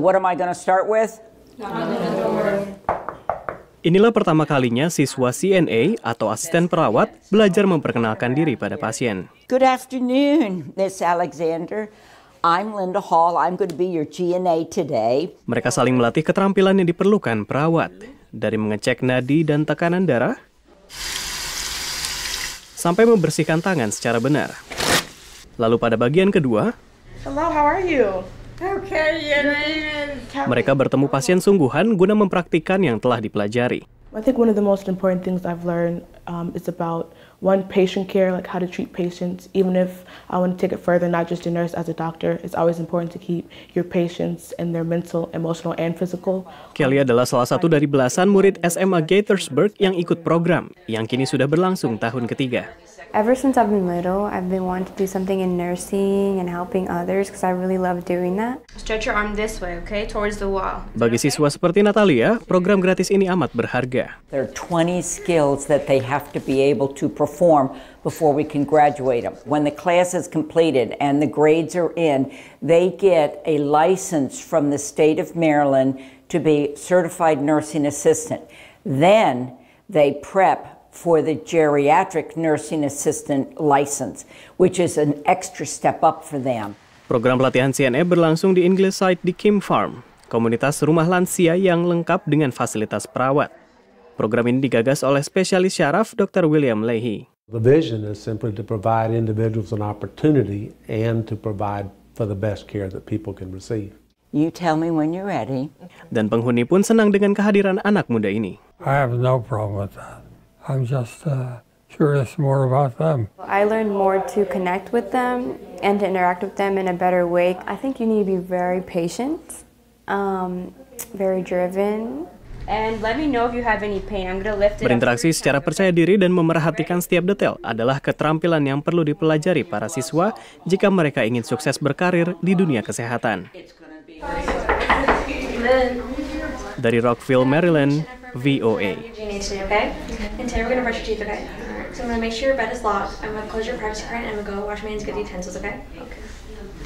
What am I gonna start with? Inilah pertama kalinya siswa CNA atau asisten perawat belajar memperkenalkan diri pada pasien. Good afternoon, Miss Alexander. I'm Linda Hall. I'm going to be your GNA today. Mereka saling melatih keterampilan yang diperlukan perawat dari mengecek nadi dan tekanan darah sampai membersihkan tangan secara benar. Lalu pada bagian kedua, Hello, how are you? Mereka bertemu pasien sungguhan guna mempraktikkan yang telah dipelajari. I think one of the most important things I've learned um, it's about one patient care, like how to treat patients. Even if I want to take it further, not just a nurse as a doctor, it's always important to keep your patients and their mental, emotional, and physical. Kelly adalah salah satu dari belasan murid SMA Gaithersburg yang ikut program yang kini sudah berlangsung tahun ketiga. Ever since I've been little, I've been wanting to do something in nursing and helping others because I really love doing that. Stretch your arm this way, okay, towards the wall. Bagi siswa seperti Natalia, program gratis ini amat berharga. There are 20 skills that they have have to be able to perform before we can graduate them. When the class is completed and the grades are in, they get a license from the state of Maryland to be certified nursing assistant. Then they prep for the geriatric nursing assistant license, which is an extra step up for them. Program pelatihan CNE berlangsung di Ingleside di Kim Farm, komunitas rumah lansia yang lengkap dengan fasilitas perawat. Program ini digagas oleh spesialis syaraf Dr. William Leahy. The vision is simply to provide individuals an opportunity and to provide for the best care that people can receive. You tell me when you're ready. Dan penghuni pun senang dengan kehadiran anak muda ini. I have no problem with that. I'm just uh, curious more about them. I learned more to connect with them and to interact with them in a better way. I think you need to be very patient, um, very driven, Berinteraksi secara percaya diri dan memerhatikan setiap detail adalah keterampilan yang perlu dipelajari para siswa jika mereka ingin sukses berkarir di dunia kesehatan. Dari Rockville, Maryland, VOA. So I'm gonna make sure your bed is locked. I'm gonna close your privacy curtain I'm gonna go wash my hands, get the utensils, okay? Okay.